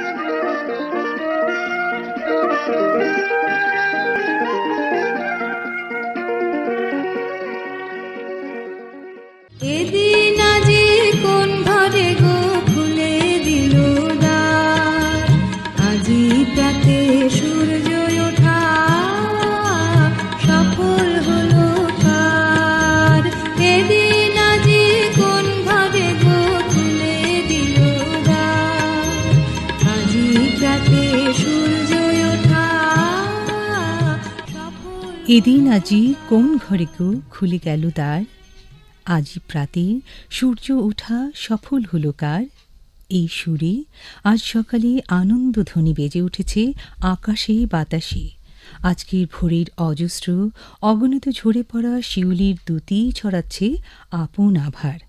Thank you. এদিন আজি কোন ঘরে কু খুলে গেল দ্বার আজি প্রাতে সূর্য ওঠা সফল হল কার এই সুরে আজ সকালে আনন্দ ধ্বনি বেজে উঠেছে আকাশে বাতাসে আজকের ভোরের অজস্র অগণিত ঝরে পড়া শিউলির দুতি ছড়াচ্ছে আপন আভার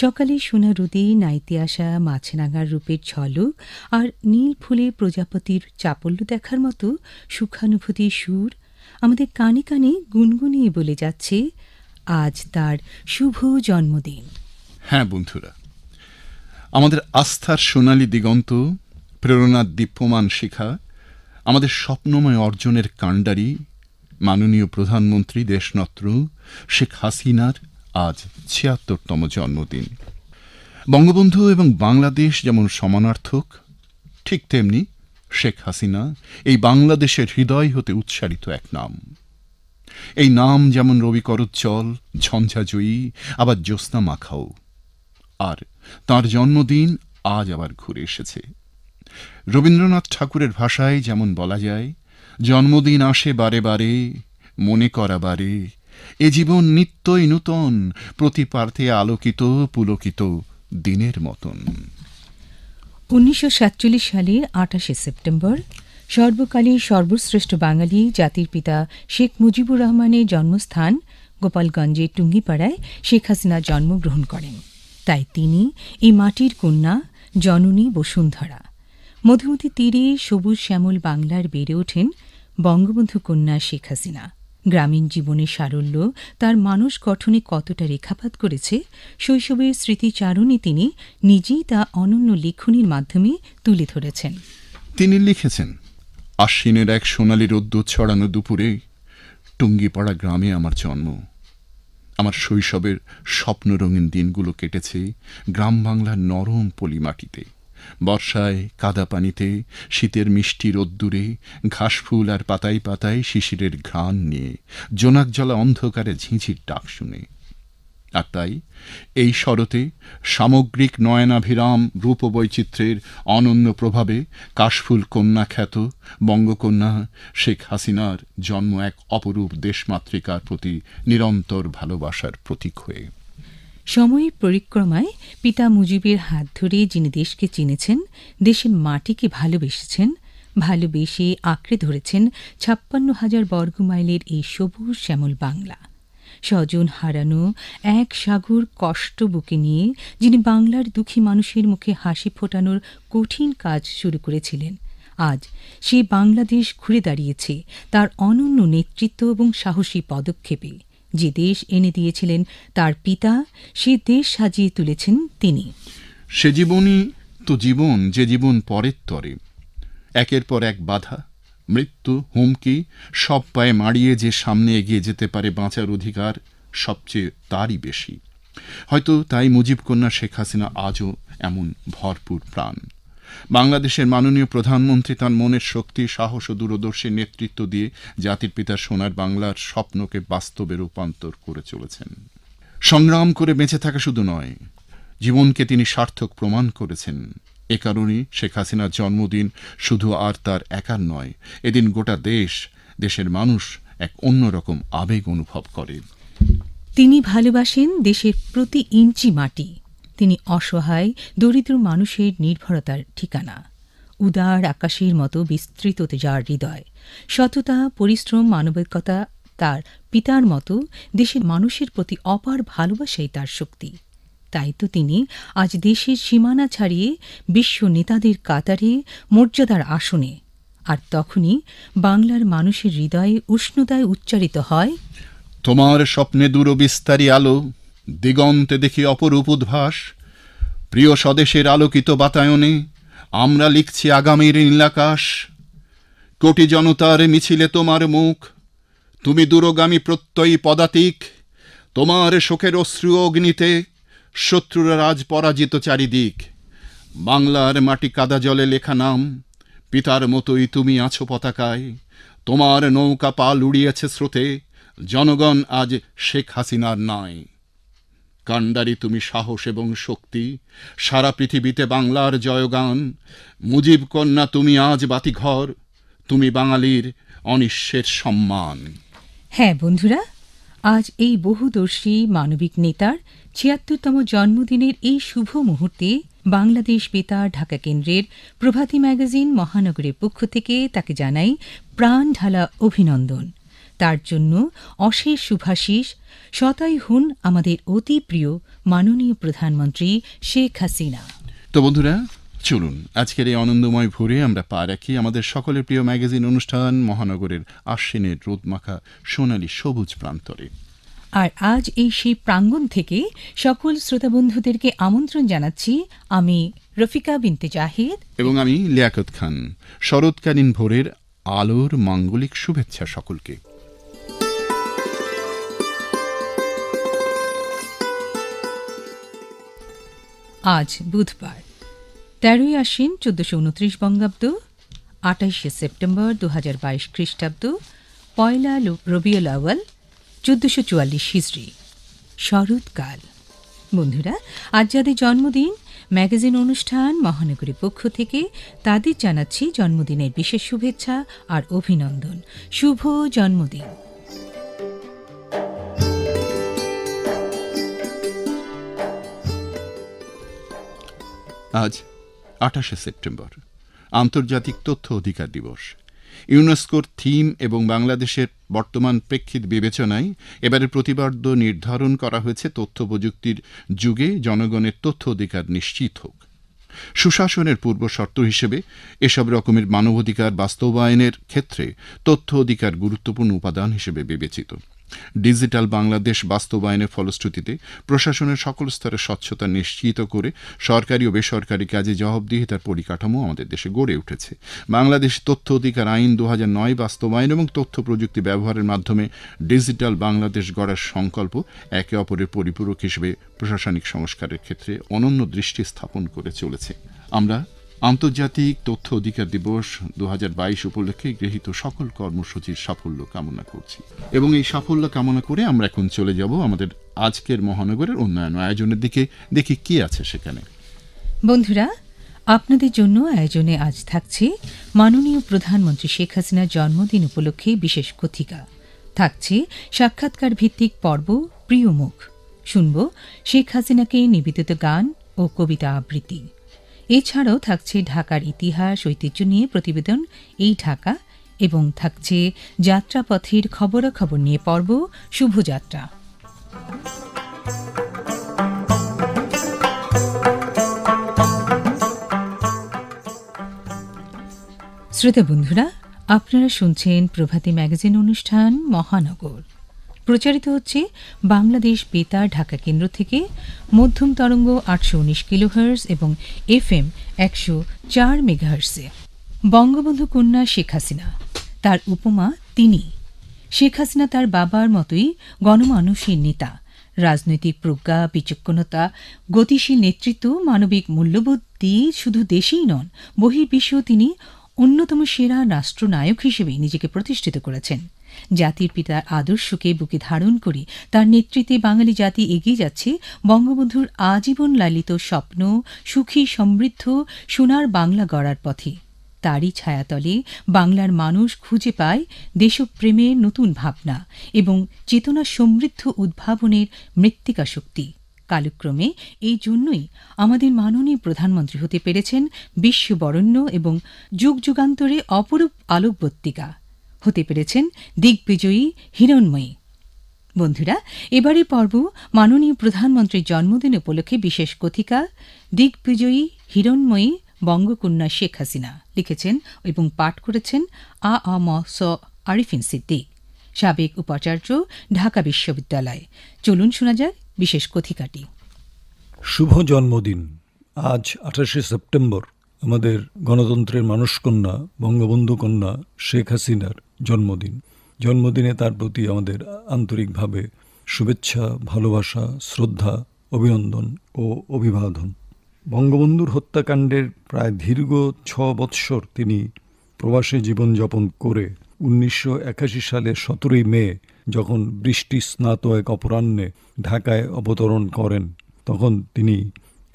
সকালে সোনা রুদে নাইতে আসা মাছরাঙার রূপের ঝলক আর নীল ফুলে প্রজাপতির চাপল্য দেখার মতো সুখানুভূতির সুর আমাদের কানে কানে গুনগুনিয়ে বলে যাচ্ছে আজ তার শুভ জন্মদিন হ্যাঁ বন্ধুরা আমাদের আস্থার সোনালী দিগন্ত প্রেরণার দীপ্যমান শিখা আমাদের স্বপ্নময় অর্জনের কাণ্ডারি মাননীয় প্রধানমন্ত্রী দেশনত্র শেখ হাসিনার আজ ছিয়াত্তরতম জন্মদিন বঙ্গবন্ধু এবং বাংলাদেশ যেমন সমানার্থক ঠিক তেমনি শেখ হাসিনা এই বাংলাদেশের হৃদয় হতে উৎসারিত এক নাম এই নাম যেমন রবি করজ্জল ঝঞ্ঝাজয়ী আবার জ্যোৎস্না মাখাও আর তার জন্মদিন আজ আবার ঘুরে এসেছে রবীন্দ্রনাথ ঠাকুরের ভাষায় যেমন বলা যায় জন্মদিন আসে বারে বারে মনে করা বারে এ জীবন নিত্যই নূতন প্রতি পার্থে আলোকিত পুলকিত দিনের মতন উনিশশো সালে আঠাশে সেপ্টেম্বর সর্বকালের সর্বশ্রেষ্ঠ বাঙালি জাতির পিতা শেখ মুজিবুর রহমানের জন্মস্থান গোপালগঞ্জের টুঙ্গিপাড়ায় শেখ হাসিনা জন্মগ্রহণ করেন তাই তিনি এই মাটির কন্যা জননী বসুন্ধরা মধুমতি তীরে সবুজ শ্যামল বাংলার বেড়ে ওঠেন বঙ্গবন্ধু কন্যা শেখ হাসিনা গ্রামীণ জীবনের সারল্য তার মানুষ গঠনে কতটা রেখাপাত করেছে শৈশবের স্মৃতিচারণে তিনি নিজেই তা অনন্য লিখনির মাধ্যমে তুলে ধরেছেন তিনি লিখেছেন আশ্বিনের এক সোনালি রোদ্দুৎ ছড়ানো দুপুরে টুঙ্গিপাড়া গ্রামে আমার জন্ম আমার শৈশবের স্বপ্নরঙিন দিনগুলো কেটেছে গ্রাম বাংলার নরম পলিমাটিতে বর্ষায় কাদা পানিতে শীতের মিষ্টি রোদ্দুরে ঘাসফুল আর পাতায় পাতায় শিশিরের ঘ্রাণ নিয়ে জোনাক জলা অন্ধকারে ঝিঁঝির ডাক শুনে আর তাই এই শরতে সামগ্রিক নয়নাভিরাম রূপবৈচিত্র্যের অনন্য প্রভাবে কাশফুল কন্যা খ্যাত বঙ্গকন্যা শেখ হাসিনার জন্ম এক অপরূপ দেশমাতৃকার প্রতি নিরন্তর ভালোবাসার প্রতীক হয়ে সময়ের পরিক্রমায় পিতা মুজিবের হাত ধরে যিনি দেশকে চিনেছেন দেশের মাটিকে ভালোবেসেছেন ভালোবেসে আঁকড়ে ধরেছেন ছাপ্পান্ন হাজার বর্গমাইলের এই সবুজ শ্যামল বাংলা স্বজন হারানো এক সাগর কষ্ট বুকে নিয়ে যিনি বাংলার দুঃখী মানুষের মুখে হাসি ফোটানোর কঠিন কাজ শুরু করেছিলেন আজ সে বাংলাদেশ ঘুরে দাঁড়িয়েছে তার অনন্য নেতৃত্ব এবং সাহসী পদক্ষেপে যে দেশ এনে দিয়েছিলেন তার পিতা সে দেশ সাজিয়ে তুলেছেন তিনি সে জীবনই তো জীবন যে জীবন পরের তরে একের পর এক বাধা মৃত্যু হুমকি সব পায়ে মাড়িয়ে যে সামনে এগিয়ে যেতে পারে বাঁচার অধিকার সবচেয়ে তারই বেশি হয়তো তাই মুজিব কন্যা শেখ হাসিনা আজও এমন ভরপুর প্রাণ বাংলাদেশের মাননীয় প্রধানমন্ত্রী তার মনের শক্তি সাহস ও দূরদর্শী নেতৃত্ব দিয়ে জাতির পিতা সোনার বাংলার স্বপ্নকে বাস্তবে রূপান্তর করে চলেছেন সংগ্রাম করে বেঁচে থাকা শুধু নয় জীবনকে তিনি সার্থক প্রমাণ করেছেন এ কারণেই শেখ হাসিনার জন্মদিন শুধু আর তার একার নয় এদিন গোটা দেশ দেশের মানুষ এক অন্যরকম আবেগ অনুভব করে তিনি ভালোবাসেন দেশের প্রতি ইঞ্চি মাটি তিনি অসহায় দরিদ্র মানুষের নির্ভরতার ঠিকানা উদার আকাশের মতো বিস্তৃত যার হৃদয় সততা পরিশ্রম মানবিকতা তার পিতার মতো দেশের মানুষের প্রতি অপার ভালোবাসাই তার শক্তি তাই তো তিনি আজ দেশের সীমানা ছাড়িয়ে বিশ্ব নেতাদের কাতারে মর্যাদার আসনে আর তখনই বাংলার মানুষের হৃদয়ে উষ্ণতায় উচ্চারিত হয় তোমার স্বপ্নে দূর বিস্তারী আলো দিগন্তে দেখি অপরূপ উদ্ভাস প্রিয় স্বদেশের আলোকিত বাতায়নে আমরা লিখছি আগামীর নীলাকাশ কোটি জনতার মিছিলে তোমার মুখ তুমি দূরগামী প্রত্যয়ী পদাতিক তোমার শোকের অশ্রু অগ্নিতে শত্রুরা রাজ পরাজিত চারিদিক বাংলার মাটি কাদা জলে লেখা নাম পিতার মতোই তুমি আছো পতাকায় তোমার নৌকা পাল উড়িয়েছে স্রোতে জনগণ আজ শেখ হাসিনার নয় কাণ্ডারি তুমি সাহস এবং শক্তি সারা পৃথিবীতে বাংলার জয়গান মুজিব কন্যা তুমি আজ বাতি ঘর তুমি বাঙালির অনিশ্বের সম্মান হ্যাঁ বন্ধুরা আজ এই বহুদর্শী মানবিক নেতার ছিয়াত্তরতম জন্মদিনের এই শুভ মুহূর্তে বাংলাদেশ বেতার ঢাকা কেন্দ্রের প্রভাতী ম্যাগাজিন মহানগরের পক্ষ থেকে তাকে জানাই প্রাণ ঢালা অভিনন্দন তার জন্য অশেষ শুভাশিস শতাই হুন আমাদের অতি প্রিয় মাননীয় প্রধানমন্ত্রী শেখ হাসিনা তো বন্ধুরা চলুন আজকের এই আনন্দময় ভোরে আমরা পা রাখি আমাদের সকলের প্রিয় ম্যাগাজিন অনুষ্ঠান মহানগরের আশ্বিনের রোদমাখা সোনালি সবুজ প্রান্তরে আর আজ এই সেই প্রাঙ্গণ থেকে সকল শ্রোতা বন্ধুদেরকে আমন্ত্রণ জানাচ্ছি আমি রফিকা বিনতে জাহিদ এবং আমি লিয়াকত খান শরৎকালীন ভোরের আলোর মাঙ্গলিক শুভেচ্ছা সকলকে আজ বুধবার তেরোই আশ্বিন চোদ্দশো উনত্রিশ বঙ্গাব্দ আঠাইশে সেপ্টেম্বর দু হাজার বাইশ খ্রিস্টাব্দ পয়লা রবিউল আওয়াল চোদ্দশো চুয়াল্লিশ হিজড়ি শরৎকাল বন্ধুরা আজ যাদের জন্মদিন ম্যাগাজিন অনুষ্ঠান মহানগরীর পক্ষ থেকে তাদের জানাচ্ছি জন্মদিনের বিশেষ শুভেচ্ছা আর অভিনন্দন শুভ জন্মদিন আজ আঠাশে সেপ্টেম্বর আন্তর্জাতিক তথ্য অধিকার দিবস ইউনেস্কোর থিম এবং বাংলাদেশের বর্তমান প্রেক্ষিত বিবেচনায় এবারের প্রতিবাদ্য নির্ধারণ করা হয়েছে তথ্য প্রযুক্তির যুগে জনগণের তথ্য অধিকার নিশ্চিত হোক সুশাসনের পূর্ব শর্ত হিসেবে এসব রকমের মানবাধিকার বাস্তবায়নের ক্ষেত্রে তথ্য অধিকার গুরুত্বপূর্ণ উপাদান হিসেবে বিবেচিত ডিজিটাল বাংলাদেশ বাস্তবায়নের ফলশ্রুতিতে প্রশাসনের সকল স্তরে স্বচ্ছতা নিশ্চিত করে সরকারি ও বেসরকারি কাজে জবাবদিহিতার পরিকাঠামো আমাদের দেশে গড়ে উঠেছে বাংলাদেশ তথ্য অধিকার আইন দু নয় বাস্তবায়ন এবং তথ্য প্রযুক্তি ব্যবহারের মাধ্যমে ডিজিটাল বাংলাদেশ গড়ার সংকল্প একে অপরের পরিপূরক হিসেবে প্রশাসনিক সংস্কারের ক্ষেত্রে অনন্য দৃষ্টি স্থাপন করে চলেছে আমরা আন্তর্জাতিক তথ্য অধিকার দিবস দু উপলক্ষে গৃহীত সকল কর্মসূচির সাফল্য কামনা করছি এবং এই সাফল্য কামনা করে আমরা এখন চলে যাব আমাদের আজকের মহানগরের উন্নয়ন আয়োজনের দিকে দেখি কি আছে সেখানে বন্ধুরা আপনাদের জন্য আয়োজনে আজ থাকছে মাননীয় প্রধানমন্ত্রী শেখ হাসিনার জন্মদিন উপলক্ষে বিশেষ কথিকা থাকছে সাক্ষাৎকার ভিত্তিক পর্ব প্রিয় মুখ শুনব শেখ হাসিনাকে নিবেদিত গান ও কবিতা আবৃত্তি এছাড়াও থাকছে ঢাকার ইতিহাস ঐতিহ্য নিয়ে প্রতিবেদন এই ঢাকা এবং থাকছে যাত্রাপথের খবরাখবর নিয়ে পর্ব শুভযাত্রা শ্রোতা বন্ধুরা আপনারা শুনছেন প্রভাতী ম্যাগাজিন অনুষ্ঠান মহানগর প্রচারিত হচ্ছে বাংলাদেশ বেতার ঢাকা কেন্দ্র থেকে মধ্যম তরঙ্গ আটশো উনিশ কিলোহার্স এবং এফ এম একশো চার মেগাহার্সে বঙ্গবন্ধু কন্যা শেখ হাসিনা তার উপমা তিনি শেখ হাসিনা তার বাবার মতোই গণমানুষের নেতা রাজনৈতিক প্রজ্ঞা বিচক্ষণতা গতিশীল নেতৃত্ব মানবিক মূল্যবোধ দিয়ে শুধু দেশেই নন বহির্বিশ্বেও তিনি অন্যতম সেরা রাষ্ট্রনায়ক হিসেবে নিজেকে প্রতিষ্ঠিত করেছেন জাতির পিতার আদর্শকে বুকে ধারণ করে তার নেতৃত্বে বাঙালি জাতি এগিয়ে যাচ্ছে বঙ্গবন্ধুর আজীবন লালিত স্বপ্ন সুখী সমৃদ্ধ সোনার বাংলা গড়ার পথে তারই ছায়াতলে বাংলার মানুষ খুঁজে পায় দেশপ্রেমের নতুন ভাবনা এবং চেতনা সমৃদ্ধ উদ্ভাবনের মৃত্তিকা শক্তি কালক্রমে এই জন্যই আমাদের মাননীয় প্রধানমন্ত্রী হতে পেরেছেন বিশ্ববরণ্য এবং যুগ যুগান্তরে অপরূপ আলোকবর্তিকা হতে পেরেছেন দিগ্বিজয়ী হিরণময়ী বন্ধুরা এবারে পর্ব মাননীয় প্রধানমন্ত্রীর জন্মদিন উপলক্ষে বিশেষ কথিকা দিগ্বিজয়ী হিরণময়ী বঙ্গকন্যা শেখ হাসিনা লিখেছেন এবং পাঠ করেছেন আ আ ম স আরিফিন সিদ্দিক সাবেক উপাচার্য ঢাকা বিশ্ববিদ্যালয় চলুন শোনা যায় বিশেষ কথিকাটি শুভ জন্মদিন আজ আঠাশে সেপ্টেম্বর আমাদের গণতন্ত্রের মানুষকন্যা বঙ্গবন্ধু কন্যা শেখ হাসিনার জন্মদিন জন্মদিনে তার প্রতি আমাদের আন্তরিকভাবে শুভেচ্ছা ভালোবাসা শ্রদ্ধা অভিনন্দন ও অভিবাদন বঙ্গবন্ধুর হত্যাকাণ্ডের প্রায় দীর্ঘ ছ বৎসর তিনি প্রবাসে জীবনযাপন করে উনিশশো সালের সতেরোই মে যখন বৃষ্টি স্নাত এক অপরাহ্নে ঢাকায় অবতরণ করেন তখন তিনি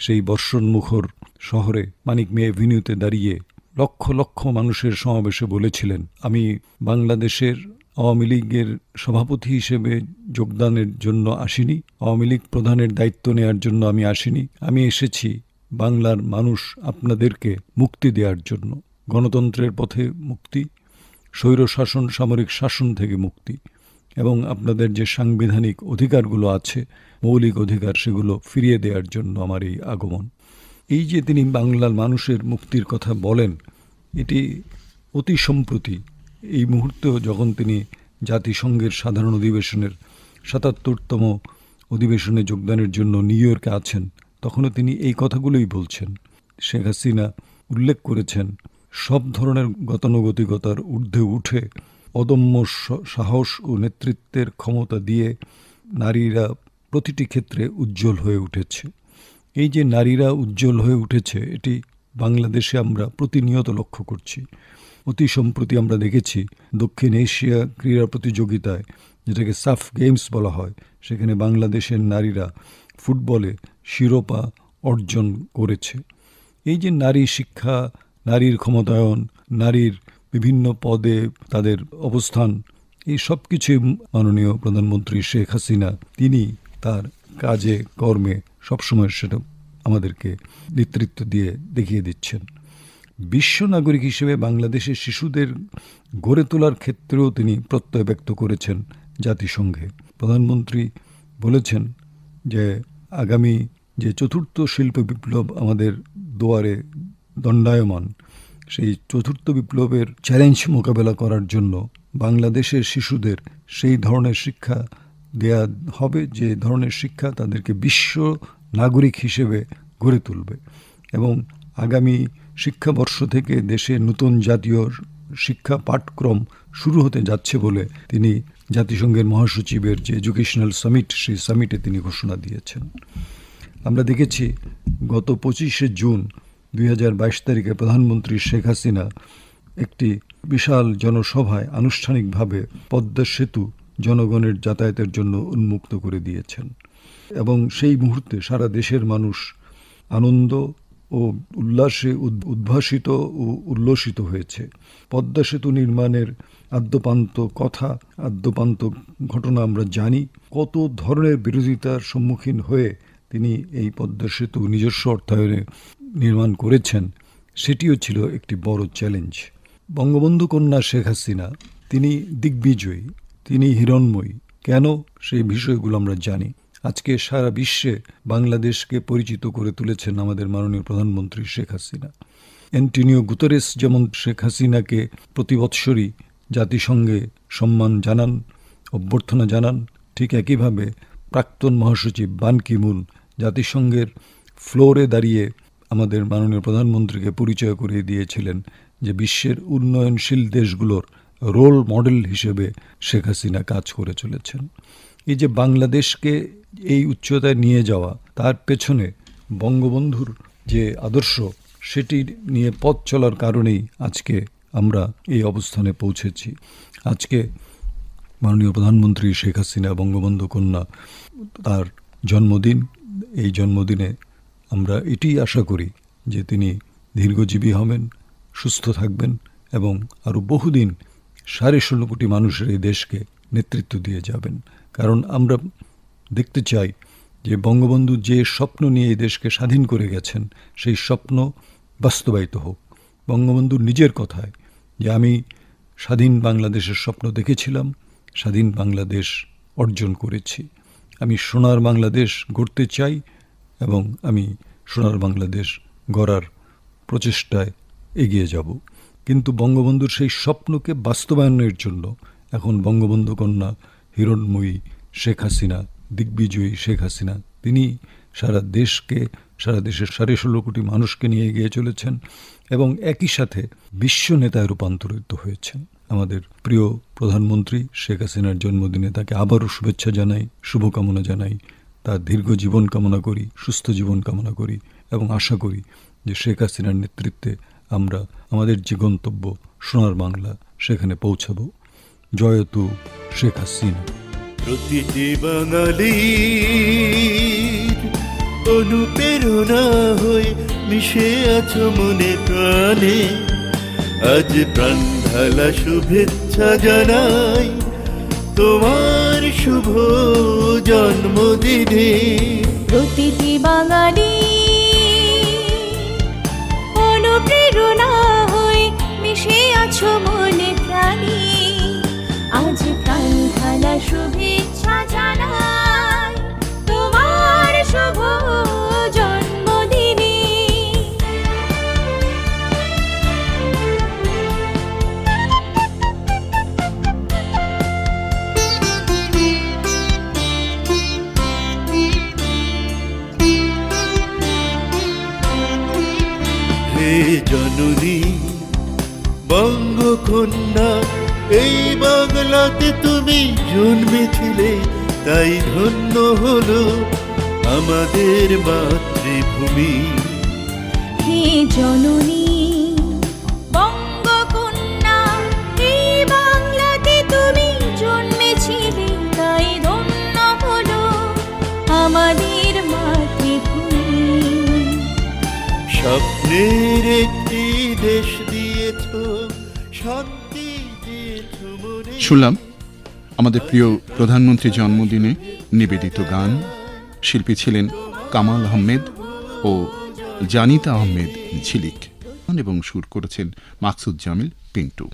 সেই বর্ষণমুখর শহরে মানিক মেয়ে ভিনিউতে দাঁড়িয়ে লক্ষ লক্ষ মানুষের সমাবেশে বলেছিলেন আমি বাংলাদেশের আওয়ামী লীগের সভাপতি হিসেবে যোগদানের জন্য আসিনি আওয়ামী লীগ প্রধানের দায়িত্ব নেয়ার জন্য আমি আসিনি আমি এসেছি বাংলার মানুষ আপনাদেরকে মুক্তি দেওয়ার জন্য গণতন্ত্রের পথে মুক্তি স্বৈর শাসন সামরিক শাসন থেকে মুক্তি এবং আপনাদের যে সাংবিধানিক অধিকারগুলো আছে মৌলিক অধিকার সেগুলো ফিরিয়ে দেওয়ার জন্য আমার এই আগমন এই যে তিনি বাংলার মানুষের মুক্তির কথা বলেন এটি অতি সম্প্রতি এই মুহূর্তেও যখন তিনি জাতিসংঘের সাধারণ অধিবেশনের সাতাত্তরতম অধিবেশনে যোগদানের জন্য নিউ ইয়র্কে আছেন তখনও তিনি এই কথাগুলোই বলছেন শেখ হাসিনা উল্লেখ করেছেন সব ধরনের গতানুগতিকতার ঊর্ধ্বে উঠে অদম্য সাহস ও নেতৃত্বের ক্ষমতা দিয়ে নারীরা প্রতিটি ক্ষেত্রে উজ্জ্বল হয়ে উঠেছে এই যে নারীরা উজ্জ্বল হয়ে উঠেছে এটি বাংলাদেশে আমরা প্রতিনিয়ত লক্ষ্য করছি অতি সম্প্রতি আমরা দেখেছি দক্ষিণ এশিয়া ক্রীড়া প্রতিযোগিতায় যেটাকে সাফ গেমস বলা হয় সেখানে বাংলাদেশের নারীরা ফুটবলে শিরোপা অর্জন করেছে এই যে নারী শিক্ষা নারীর ক্ষমতায়ন নারীর বিভিন্ন পদে তাদের অবস্থান এই সব কিছুই মাননীয় প্রধানমন্ত্রী শেখ হাসিনা তিনি তার কাজে কর্মে সবসময় সেটা আমাদেরকে নেতৃত্ব দিয়ে দেখিয়ে দিচ্ছেন বিশ্ব নাগরিক হিসেবে বাংলাদেশের শিশুদের গড়ে তোলার ক্ষেত্রেও তিনি প্রত্যয় ব্যক্ত করেছেন জাতিসংঘে প্রধানমন্ত্রী বলেছেন যে আগামী যে চতুর্থ শিল্প বিপ্লব আমাদের দোয়ারে দণ্ডায়মান সেই চতুর্থ বিপ্লবের চ্যালেঞ্জ মোকাবেলা করার জন্য বাংলাদেশের শিশুদের সেই ধরনের শিক্ষা দেয়া হবে যে ধরনের শিক্ষা তাদেরকে বিশ্ব নাগরিক হিসেবে গড়ে তুলবে এবং আগামী শিক্ষাবর্ষ থেকে দেশে নতুন জাতীয় শিক্ষা পাঠক্রম শুরু হতে যাচ্ছে বলে তিনি জাতিসংঘের মহাসচিবের যে এডুকেশনাল সামিট সেই সামিটে তিনি ঘোষণা দিয়েছেন আমরা দেখেছি গত পঁচিশে জুন দুই তারিখে প্রধানমন্ত্রী শেখ হাসিনা একটি বিশাল জনসভায় আনুষ্ঠানিকভাবে পদ্মা সেতু জনগণের যাতায়াতের জন্য উন্মুক্ত করে দিয়েছেন এবং সেই মুহূর্তে সারা দেশের মানুষ আনন্দ ও উল্লাসে উদ্ভাসিত ও উল্লসিত হয়েছে পদ্মা সেতু নির্মাণের আদ্যপান্ত কথা আদ্যপান্ত ঘটনা আমরা জানি কত ধরনের বিরোধিতার সম্মুখীন হয়ে তিনি এই পদ্মা সেতু নিজস্ব অর্থায়নে নির্মাণ করেছেন সেটিও ছিল একটি বড় চ্যালেঞ্জ বঙ্গবন্ধু কন্যা শেখ হাসিনা তিনি দিগ্বিজয়ী তিনি হিরণময়ী কেন সেই বিষয়গুলো আমরা জানি আজকে সারা বিশ্বে বাংলাদেশকে পরিচিত করে তুলেছেন আমাদের মাননীয় প্রধানমন্ত্রী শেখ হাসিনা অ্যান্টনিও গুতরেস যেমন শেখ হাসিনাকে প্রতি বৎসরই জাতিসংঘে সম্মান জানান অভ্যর্থনা জানান ঠিক একইভাবে প্রাক্তন মহাসচিব বান মুন জাতিসংঘের ফ্লোরে দাঁড়িয়ে আমাদের মাননীয় প্রধানমন্ত্রীকে পরিচয় করিয়ে দিয়েছিলেন যে বিশ্বের উন্নয়নশীল দেশগুলোর রোল মডেল হিসেবে শেখ হাসিনা কাজ করে চলেছেন এই যে বাংলাদেশকে এই উচ্চতায় নিয়ে যাওয়া তার পেছনে বঙ্গবন্ধুর যে আদর্শ সেটি নিয়ে পথ চলার কারণেই আজকে আমরা এই অবস্থানে পৌঁছেছি আজকে মাননীয় প্রধানমন্ত্রী শেখ হাসিনা বঙ্গবন্ধু কন্যা তার জন্মদিন এই জন্মদিনে আমরা এটি আশা করি যে তিনি দীর্ঘজীবী হবেন সুস্থ থাকবেন এবং আরও বহুদিন সাড়ে ষোলো কোটি মানুষের এই দেশকে নেতৃত্ব দিয়ে যাবেন কারণ আমরা দেখতে চাই যে বঙ্গবন্ধু যে স্বপ্ন নিয়ে এই দেশকে স্বাধীন করে গেছেন সেই স্বপ্ন বাস্তবায়িত হোক বঙ্গবন্ধু নিজের কথায় যে আমি স্বাধীন বাংলাদেশের স্বপ্ন দেখেছিলাম স্বাধীন বাংলাদেশ অর্জন করেছি আমি সোনার বাংলাদেশ গড়তে চাই এবং আমি সোনার বাংলাদেশ গড়ার প্রচেষ্টায় এগিয়ে যাব কিন্তু বঙ্গবন্ধুর সেই স্বপ্নকে বাস্তবায়নের জন্য এখন বঙ্গবন্ধু কন্যা হিরণময়ী শেখ হাসিনা দিগ্বিজয়ী শেখ হাসিনা তিনি সারা দেশকে সারা দেশের সাড়ে ষোলো কোটি মানুষকে নিয়ে এগিয়ে চলেছেন এবং একই সাথে বিশ্ব নেতায় রূপান্তরিত হয়েছেন আমাদের প্রিয় প্রধানমন্ত্রী শেখ হাসিনার জন্মদিনে তাকে আবারও শুভেচ্ছা জানাই শুভকামনা জানাই তার দীর্ঘ জীবন কামনা করি সুস্থ জীবন কামনা করি এবং আশা করি যে শেখ হাসিনার নেতৃত্বে আমরা আমাদের যে গন্তব্য সোনার বাংলা সেখানে পৌঁছাব জয়তু শেখ হাসিনা প্রতিটি বাঙালি অনুপ্রেরণা হয়ে মিশে আছো মনে প্রাণে আজ প্রাণ ঢালা শুভেচ্ছা জানাই তোমার শুভ জন্মদিনে প্রতিটি বাঙালি প্রেরণা হয়ে মিশে আছো মনে প্রাণী আজ প্রাণ খেলা শুভেচ্ছা জানাই তোমার শুভ জননী বঙ্গকন্যা এই বাংলাতে তুমি জন্মেছিলে তাই ধন্য হলো আমাদের মাতৃভূমি হে জননী এই বাংলাতে তুমি জন্মেছিলে তাই ধন্য হলো আমাদের মাতৃভূমি স্বপ্নের শুনলাম আমাদের প্রিয় প্রধানমন্ত্রী জন্মদিনে নিবেদিত গান শিল্পী ছিলেন কামাল আহমেদ ও জানিতা আহমেদ ঝিলিক এবং সুর করেছেন মাকসুদ জামিল পিন্টু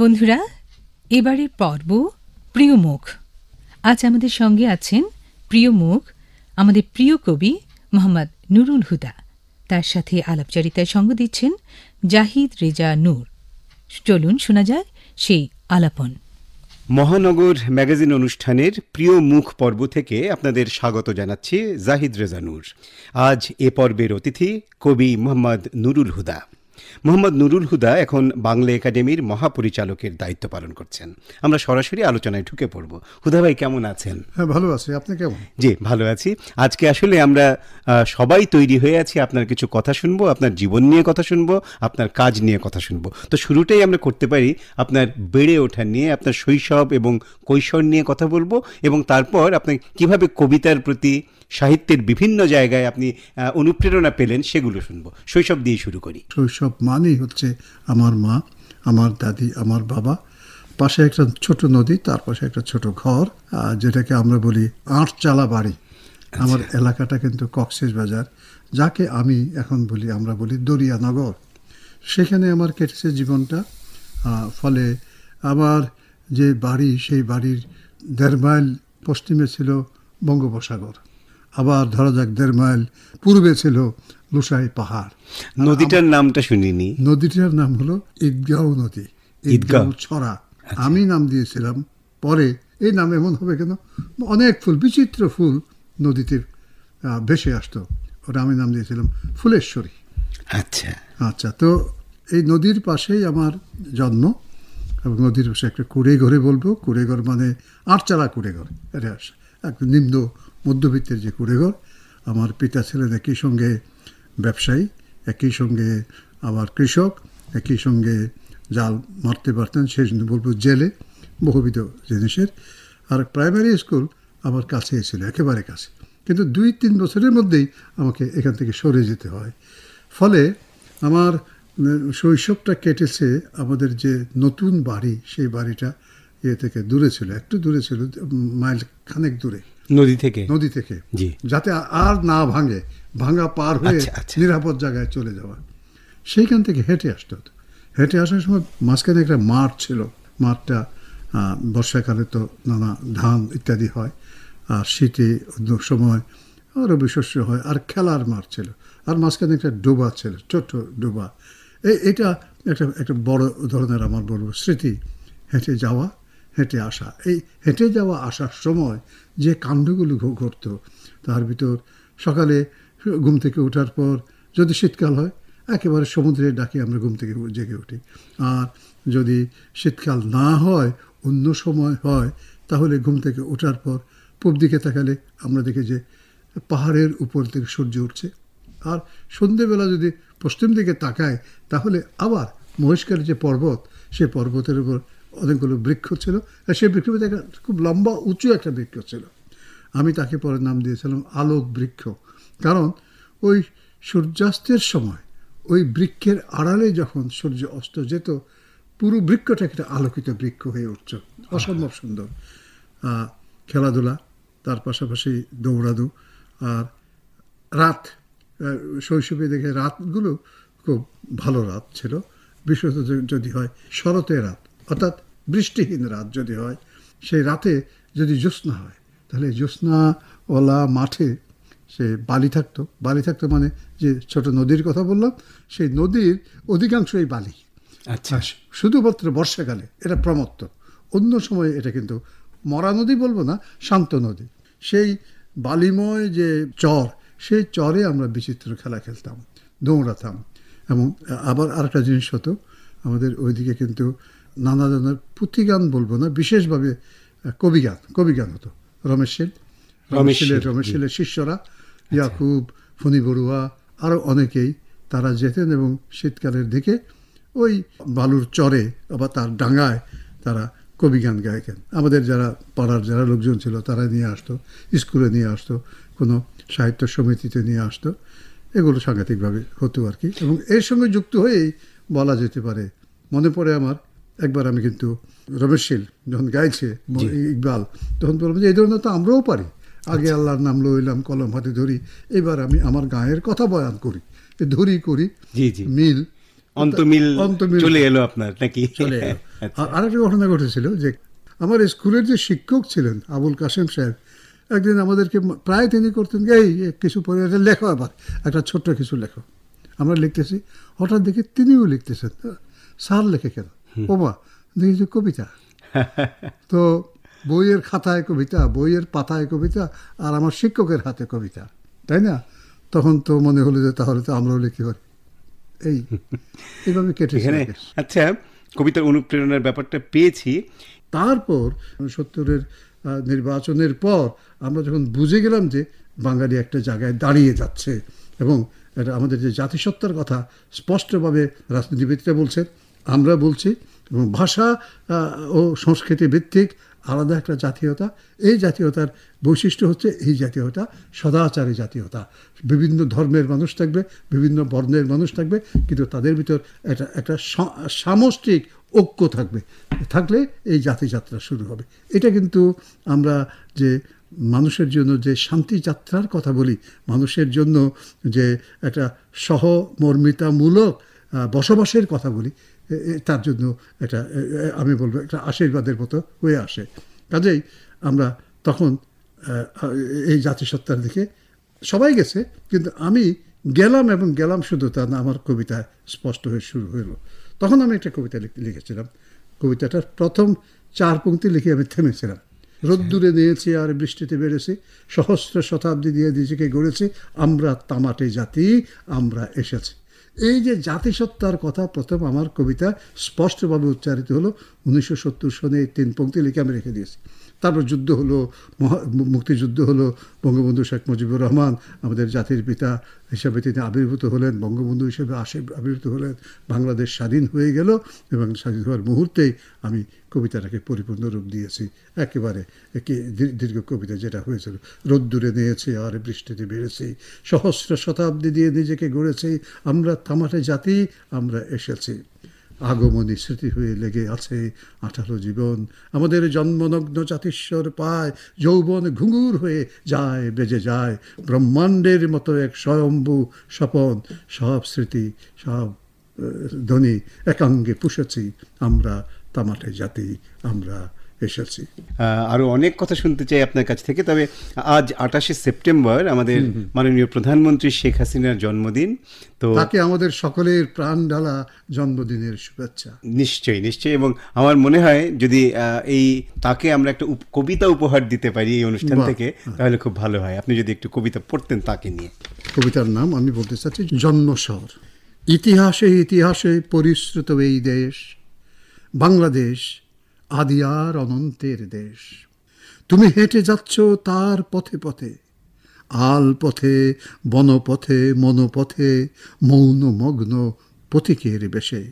বন্ধুরা এবারের পর্ব প্রিয় মুখ আজ আমাদের সঙ্গে আছেন প্রিয় মুখ আমাদের প্রিয় কবি মোহাম্মদ নুরুল হুদা তার সাথে আলাপচারিতায় সঙ্গ দিচ্ছেন জাহিদ রেজা নূর চলুন শোনা যায় সেই আলাপন মহানগর ম্যাগাজিন অনুষ্ঠানের প্রিয় মুখ পর্ব থেকে আপনাদের স্বাগত জানাচ্ছি জাহিদ রেজানুর আজ এ পর্বের অতিথি কবি মোহাম্মদ নুরুল হুদা মোহাম্মদ নুরুল হুদা এখন বাংলা একাডেমির মহাপরিচালকের দায়িত্ব পালন করছেন আমরা সরাসরি আলোচনায় ঢুকে পড়ব হুদা ভাই কেমন আছেন হ্যাঁ ভালো আছি আপনি কেমন জি ভালো আছি আজকে আসলে আমরা সবাই তৈরি হয়ে আছি আপনার কিছু কথা শুনবো আপনার জীবন নিয়ে কথা শুনবো আপনার কাজ নিয়ে কথা শুনবো তো শুরুটাই আমরা করতে পারি আপনার বেড়ে ওঠা নিয়ে আপনার শৈশব এবং কৈশোর নিয়ে কথা বলবো এবং তারপর আপনি কিভাবে কবিতার প্রতি সাহিত্যের বিভিন্ন জায়গায় আপনি অনুপ্রেরণা পেলেন সেগুলো শুনবো শৈশব দিয়ে শুরু করি শৈশব মানেই হচ্ছে আমার মা আমার দাদি আমার বাবা পাশে একটা ছোট নদী তার পাশে একটা ছোট ঘর যেটাকে আমরা বলি আটচালা বাড়ি আচ্ছা। আমার এলাকাটা কিন্তু কক্সেস বাজার যাকে আমি এখন বলি আমরা বলি দরিয়ানগর সেখানে আমার কেটেছে জীবনটা ফলে আমার যে বাড়ি সেই বাড়ির দেড় মাইল পশ্চিমে ছিল বঙ্গোপসাগর আবার ধরা যাক দেড় মাইল পূর্বে ছিল লুসাই পাহাড় নদীটার নামটা শুনিনি নদীটার নাম হলো ঈদগাঁও নদী ঈদগাঁও ছড়া আচ্ছা। আমি নাম দিয়েছিলাম পরে এই নাম এমন হবে কেন অনেক ফুল বিচিত্র ফুল নদীতে ভেসে আসতো ওটা আমি নাম দিয়েছিলাম ফুলেশ্বরী আচ্ছা আচ্ছা তো এই নদীর পাশেই আমার জন্ম এবং নদীর পাশে একটা কুড়ে ঘরে বলবো কুড়ে ঘর মানে আটচালা কুড়ে ঘর এটা নিম্ন মধ্যবিত্তের যে কুড়েঘর আমার পিতা ছিলেন একই সঙ্গে ব্যবসায়ী একই সঙ্গে আবার কৃষক একই সঙ্গে জাল মারতে পারতেন সেই জন্য বলবো জেলে বহুবিধ জিনিসের আর প্রাইমারি স্কুল আমার কাছেই ছিল একেবারে কাছে কিন্তু দুই তিন বছরের মধ্যেই আমাকে এখান থেকে সরে যেতে হয় ফলে আমার শৈশবটা কেটেছে আমাদের যে নতুন বাড়ি সেই বাড়িটা ইয়ে থেকে দূরে ছিল একটু দূরে ছিল মাইল খানেক দূরে নদী থেকে নদী থেকে যাতে আর না ভাঙে ভাঙা পার হয়ে আচ্ছা, আচ্ছা। নিরাপদ জায়গায় চলে যাওয়া সেইখান থেকে হেঁটে আসতে হতো হেঁটে আসার সময় মাঝখানে একটা মাঠ ছিল মাঠটা বর্ষাকালে তো নানা ধান ইত্যাদি হয় আর শীতে সময় রবি শস্য হয় আর খেলার মাঠ ছিল আর মাঝখানে একটা ডোবা ছিল ছোট্ট ডোবা এটা একটা একটা বড় ধরনের আমার বড় স্মৃতি হেঁটে যাওয়া হেঁটে আসা এই হেঁটে যাওয়া আসার সময় যে কাণ্ডগুলো ঘটত তার ভিতর সকালে ঘুম থেকে ওঠার পর যদি শীতকাল হয় একেবারে সমুদ্রের ডাকে আমরা ঘুম থেকে জেগে উঠি আর যদি শীতকাল না হয় অন্য সময় হয় তাহলে ঘুম থেকে ওঠার পর পূর্ব দিকে তাকালে আমরা দেখি যে পাহাড়ের উপর থেকে সূর্য উঠছে আর সন্ধেবেলা যদি পশ্চিম দিকে তাকায় তাহলে আবার মহেশকালের যে পর্বত সে পর্বতের উপর অনেকগুলো বৃক্ষ ছিল আর সেই বৃক্ষ মধ্যে একটা খুব লম্বা উঁচু একটা বৃক্ষ ছিল আমি তাকে পরে নাম দিয়েছিলাম আলোক বৃক্ষ কারণ ওই সূর্যাস্তের সময় ওই বৃক্ষের আড়ালে যখন সূর্য অস্ত যেত পুরো বৃক্ষটা একটা আলোকিত বৃক্ষ হয়ে উঠছ অসম্ভব সুন্দর খেলাধুলা তার পাশাপাশি দৌড়াদু আর রাত শৈশবে দেখে রাতগুলো খুব ভালো রাত ছিল বিশেষত যদি হয় শরতের রাত অর্থাৎ বৃষ্টিহীন রাত যদি হয় সেই রাতে যদি জ্যোৎস্না হয় তাহলে জ্যোৎস্নাওয়ালা মাঠে সে বালি থাকতো বালি থাকতো মানে যে ছোট নদীর কথা বললাম সেই নদীর অধিকাংশই বালি আচ্ছা শুধুমাত্র বর্ষাকালে এটা প্রমত্ত অন্য সময়ে এটা কিন্তু মরা নদী বলবো না শান্ত নদী সেই বালিময় যে চর সেই চরে আমরা বিচিত্র খেলা খেলতাম দৌড়াতাম এবং আবার আরেকটা জিনিস হতো আমাদের ওইদিকে কিন্তু নানা ধরনের পুঁথিগান বলবো না বিশেষভাবে কবিগান কবিগান হতো রমেশ শিল রমেশ শিলের রমেশ শিলের শিষ্যরা আচ্ছা। ইয়াকুব ফণি বড়ুয়া আরও অনেকেই তারা যেতেন এবং শীতকালের দিকে ওই বালুর চরে বা তার ডাঙায় তারা কবি গান গাইতেন আমাদের যারা পাড়ার যারা লোকজন ছিল তারা নিয়ে আসতো স্কুলে নিয়ে আসতো কোনো সাহিত্য সমিতিতে নিয়ে আসতো এগুলো সাংঘাতিকভাবে হতো আর কি এবং এর সঙ্গে যুক্ত হয়েই বলা যেতে পারে মনে পড়ে আমার একবার আমি কিন্তু রমেশশীল যখন গাইছে ইকবাল তখন বললাম যে এই ধরনের তো আমরাও পারি আগে আচ্ছা। আল্লাহর নাম লইলাম কলম হাতে ধরি এবার আমি আমার গায়ের কথা বয়ান করি ধরি করি মিল অন্তমিল অন্তমিল চলে এলো আপনার নাকি চলে এলো আচ্ছা। আরেকটা ঘটনা ঘটেছিল যে আমার স্কুলের যে শিক্ষক ছিলেন আবুল কাসেম সাহেব একদিন আমাদেরকে প্রায় তিনি করতেন এই কিছু পরে একটা লেখো আবার একটা ছোট্ট কিছু লেখো আমরা লিখতেছি হঠাৎ দেখি তিনিও লিখতেছেন হ্যাঁ, স্যার লেখে কেন ওমা দেখি কবিতা তো বইয়ের খাতায় কবিতা বইয়ের পাতায় কবিতা আর আমার শিক্ষকের হাতে কবিতা তাই না তখন তো মনে হলো যে তাহলে তো আমরাও লিখি পারি এই এইভাবে কেটে আচ্ছা কবিতার অনুপ্রেরণার ব্যাপারটা পেয়েছি তারপর সত্তরের নির্বাচনের পর আমরা যখন বুঝে গেলাম যে বাঙালি একটা জায়গায় দাঁড়িয়ে যাচ্ছে এবং আমাদের যে জাতিসত্তার কথা স্পষ্টভাবে রাজনীতিবিদরা বলছেন আমরা বলছি এবং ভাষা ও সংস্কৃতি ভিত্তিক আলাদা একটা জাতীয়তা এই জাতীয়তার বৈশিষ্ট্য হচ্ছে এই জাতীয়তা সদাচারী জাতীয়তা বিভিন্ন ধর্মের মানুষ থাকবে বিভিন্ন বর্ণের মানুষ থাকবে কিন্তু তাদের ভিতর একটা একটা সামষ্টিক ঐক্য থাকবে থাকলে এই জাতিযাত্রা শুরু হবে এটা কিন্তু আমরা যে মানুষের জন্য যে শান্তি যাত্রার কথা বলি মানুষের জন্য যে একটা সহমর্মিতামূলক বসবাসের কথা বলি তার জন্য এটা আমি বলবো একটা আশীর্বাদের মতো হয়ে আসে কাজেই আমরা তখন এই জাতিসত্তার দিকে সবাই গেছে কিন্তু আমি গেলাম এবং গেলাম শুধু তা না আমার কবিতা স্পষ্ট হয়ে শুরু হইল তখন আমি একটা কবিতা লিখেছিলাম কবিতাটার প্রথম চার পঙ্ক্তি লিখে আমি থেমেছিলাম আচ্ছা। রোদ্দুরে নিয়েছি আর বৃষ্টিতে বেড়েছি সহস্র শতাব্দী দিয়ে নিজেকে গড়েছি আমরা তামাটে জাতি আমরা এসেছি এই যে জাতিসত্তার কথা প্রথম আমার কবিতা স্পষ্টভাবে উচ্চারিত হলো উনিশশো সত্তর সনে এই তিন পঙ্ক্তি লিখে আমি রেখে দিয়েছি তারপর যুদ্ধ হলো মুক্তিযুদ্ধ হলো বঙ্গবন্ধু শেখ মুজিবুর রহমান আমাদের জাতির পিতা হিসাবে তিনি আবির্ভূত হলেন বঙ্গবন্ধু হিসেবে আসে আবির্ভূত হলেন বাংলাদেশ স্বাধীন হয়ে গেল এবং স্বাধীন হওয়ার মুহূর্তেই আমি কবিতাটাকে পরিপূর্ণ রূপ দিয়েছি একেবারে একটি দীর্ঘ কবিতা যেটা হয়েছিল রোদ্দুরে নিয়েছে আর বৃষ্টিতে বেড়েছি সহস্র শতাব্দী দিয়ে নিজেকে গড়েছি আমরা থামাটে জাতি আমরা এসেছি আগমনী স্মৃতি হয়ে লেগে আছে আঠালো জীবন আমাদের জন্মনগ্ন জাতিশ্বর পায় যৌবন ঘুঙুর হয়ে যায় বেজে যায় ব্রহ্মাণ্ডের মতো এক স্বয়ম্ভু স্বপন সব স্মৃতি সব ধ্বনি একাঙ্গে পুষেছি আমরা তামাটে জাতি আমরা আরো অনেক কথা শুনতে চাই আপনার কাছ থেকে তবে আজ আঠাশে সেপ্টেম্বর আমাদের মাননীয় প্রধানমন্ত্রী শেখ হাসিনার জন্মদিন তো তাকে আমাদের সকলের প্রাণ ঢালা জন্মদিনের শুভেচ্ছা নিশ্চয়ই নিশ্চয়ই এবং আমার মনে হয় যদি এই তাকে আমরা একটা কবিতা উপহার দিতে পারি এই অনুষ্ঠান থেকে হ্যাঁ। তাহলে খুব ভালো হয় আপনি যদি একটু কবিতা পড়তেন তাকে নিয়ে কবিতার নাম আমি বলতে চাচ্ছি জন্ম শহর ইতিহাসে ইতিহাসে পরিশ্রুত এই দেশ বাংলাদেশ আদি আর অনন্তের দেশ তুমি হেঁটে যাচ্ছ তার পথে পথে আল পথে বনপথে মনপথে মৌন মগ্ন পথিকের বেশে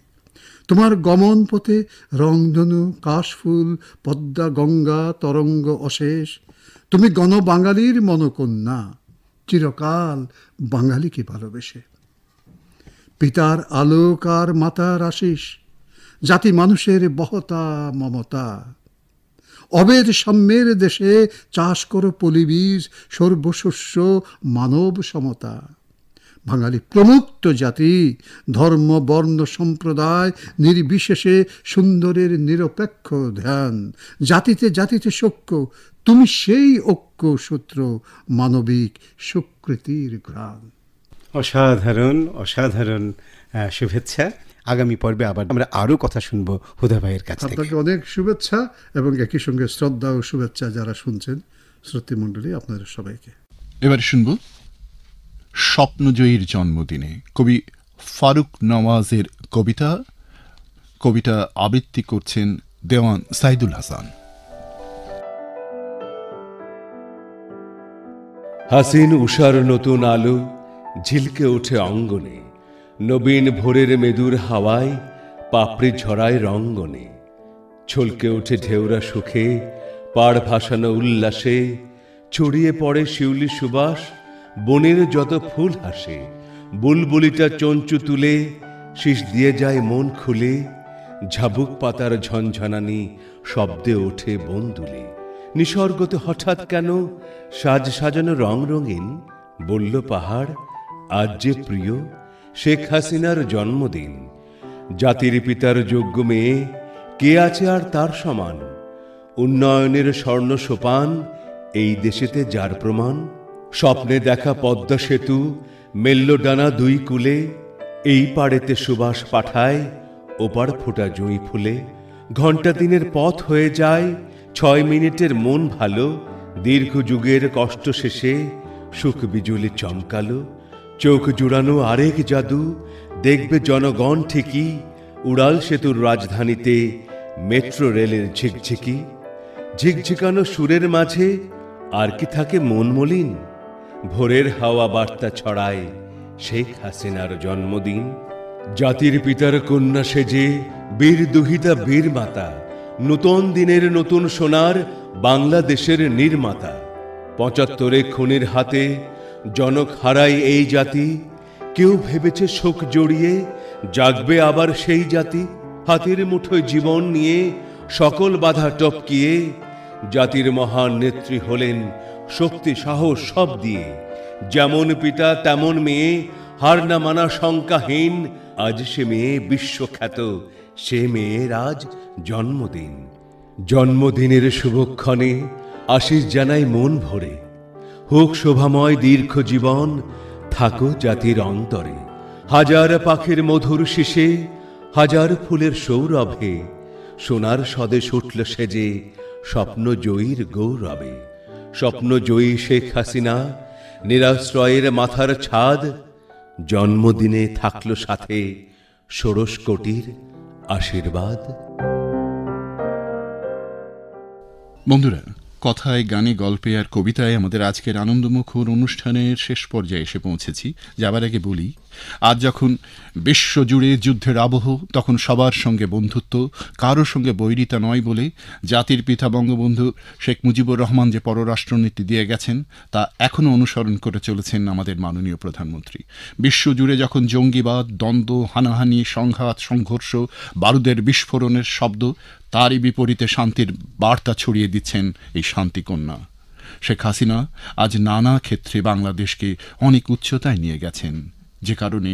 তোমার গমন পথে রংধনু কাশফুল পদ্মা গঙ্গা তরঙ্গ অশেষ তুমি গণবাঙালির মনকন্যা চিরকাল বাঙালিকে ভালোবেসে পিতার আলোক আর মাতার আশিস জাতি মানুষের বহতা মমতা অবেদ সাম্যের দেশে চাষ করো পলিবীজ সর্বশস্য মানব সমতা বাঙালি প্রমুক্ত জাতি ধর্ম বর্ণ সম্প্রদায় নির্বিশেষে সুন্দরের নিরপেক্ষ ধ্যান জাতিতে জাতিতে সক্য তুমি সেই ঐক্য সূত্র মানবিক সুকৃতির ঘ্রাণ অসাধারণ অসাধারণ শুভেচ্ছা আগামী পর্বে আবার আমরা আরও কথা শুনব হুদা ভাইয়ের কাছে আপনাকে অনেক শুভেচ্ছা এবং একই সঙ্গে শ্রদ্ধা ও শুভেচ্ছা যারা শুনছেন শ্রুতিমণ্ডলী আপনাদের সবাইকে এবার শুনব স্বপ্নজয়ীর জন্মদিনে কবি ফারুক নওয়াজের কবিতা কবিতা আবৃত্তি করছেন দেওয়ান সাইদুল হাসান হাসিন উষার নতুন আলো ঝিলকে ওঠে অঙ্গনে নবীন ভোরের মেদুর হাওয়ায় পাপড়ি ঝরায় রঙ্গনে ছলকে ওঠে ঢেউরা সুখে পাড় ভাসানো উল্লাসে ছড়িয়ে পড়ে শিউলি সুবাস বনের যত ফুল হাসে বুলবুলিটা চঞ্চু তুলে শীষ দিয়ে যায় মন খুলে ঝাবুক পাতার ঝনঝনানি শব্দে ওঠে বন্দুলে নিসর্গতে হঠাৎ কেন সাজ সাজানো রং রঙিন বলল পাহাড় আজ যে প্রিয় শেখ হাসিনার জন্মদিন জাতির পিতার যোগ্য মেয়ে কে আছে আর তার সমান উন্নয়নের স্বর্ণ সোপান এই দেশেতে যার প্রমাণ স্বপ্নে দেখা পদ্মা সেতু মেল্লোডানা দুই কুলে এই পাড়েতে সুবাস পাঠায় ওপার ফোটা জুঁই ফুলে ঘণ্টা দিনের পথ হয়ে যায় ছয় মিনিটের মন ভালো দীর্ঘ যুগের কষ্ট শেষে সুখ বিজুলি চমকালো চোখ জুড়ানো আরেক জাদু দেখবে জনগণ ঠিকই উড়াল সেতুর রাজধানীতে মেট্রো রেলের ঝিকঝিকি ঝিকঝিকানো সুরের মাঝে আর কি থাকে মনমলিন ভোরের হাওয়া বার্তা ছড়ায় শেখ হাসিনার জন্মদিন জাতির পিতার কন্যা সেজে বীর দুহিতা বীর মাতা নতুন দিনের নতুন সোনার বাংলাদেশের নির্মাতা পঁচাত্তরে খুনির হাতে জনক হারায় এই জাতি কেউ ভেবেছে শোক জড়িয়ে জাগবে আবার সেই জাতি হাতের মুঠোয় জীবন নিয়ে সকল বাধা টপকিয়ে জাতির মহান নেত্রী হলেন শক্তি সাহস সব দিয়ে যেমন পিতা তেমন মেয়ে হার না মানা শঙ্কাহীন আজ সে মেয়ে বিশ্বখ্যাত সে মেয়ের আজ জন্মদিন জন্মদিনের শুভক্ষণে আশিস জানাই মন ভরে হোক শোভাময় দীর্ঘ জীবন থাকো জাতির অন্তরে হাজার পাখির মধুর শিশে হাজার ফুলের সৌরভে সোনার স্বদেশ উঠল সেজে স্বপ্ন জয়ীর গৌরবে স্বপ্ন জয়ী শেখ হাসিনা নিরাশ্রয়ের মাথার ছাদ জন্মদিনে থাকল সাথে ষোড়শ কোটির আশীর্বাদ বন্ধুরা কথায় গানে গল্পে আর কবিতায় আমাদের আজকের আনন্দমুখর অনুষ্ঠানের শেষ পর্যায়ে এসে পৌঁছেছি যাবার আগে বলি আজ যখন বিশ্বজুড়ে যুদ্ধের আবহ তখন সবার সঙ্গে বন্ধুত্ব কারো সঙ্গে বৈরিতা নয় বলে জাতির পিতা বঙ্গবন্ধু শেখ মুজিবুর রহমান যে পররাষ্ট্রনীতি দিয়ে গেছেন তা এখনও অনুসরণ করে চলেছেন আমাদের মাননীয় প্রধানমন্ত্রী বিশ্বজুড়ে যখন জঙ্গিবাদ দ্বন্দ্ব হানাহানি সংঘাত সংঘর্ষ বারুদের বিস্ফোরণের শব্দ তারই বিপরীতে শান্তির বার্তা ছড়িয়ে দিচ্ছেন এই শান্তিকন্যা শেখ হাসিনা আজ নানা ক্ষেত্রে বাংলাদেশকে অনেক উচ্চতায় নিয়ে গেছেন যে কারণে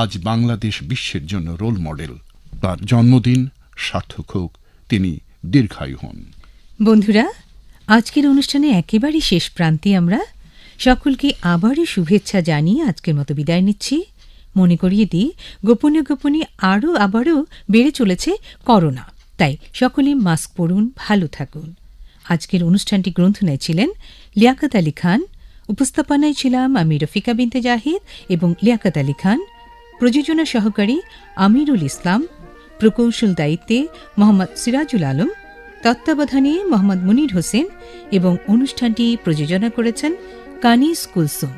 আজ বাংলাদেশ বিশ্বের জন্য রোল মডেল তার জন্মদিন সার্থক হোক তিনি দীর্ঘায়ু হন বন্ধুরা আজকের অনুষ্ঠানে একেবারে শেষ প্রান্তে আমরা সকলকে আবারও শুভেচ্ছা জানিয়ে আজকের মতো বিদায় নিচ্ছি মনে করিয়ে দিই গোপনে গোপনে আরও আবারও বেড়ে চলেছে করোনা তাই সকলে মাস্ক পরুন ভালো থাকুন আজকের অনুষ্ঠানটি গ্রন্থ ছিলেন লিয়াকত আলী খান উপস্থাপনায় ছিলাম আমি রফিকা বিনতে জাহিদ এবং লিয়াকাত আলী খান প্রযোজনা সহকারী আমিরুল ইসলাম প্রকৌশল দায়িত্বে মোহাম্মদ সিরাজুল আলম তত্ত্বাবধানে মোহাম্মদ মুনির হোসেন এবং অনুষ্ঠানটি প্রযোজনা করেছেন কানিস কুলসুম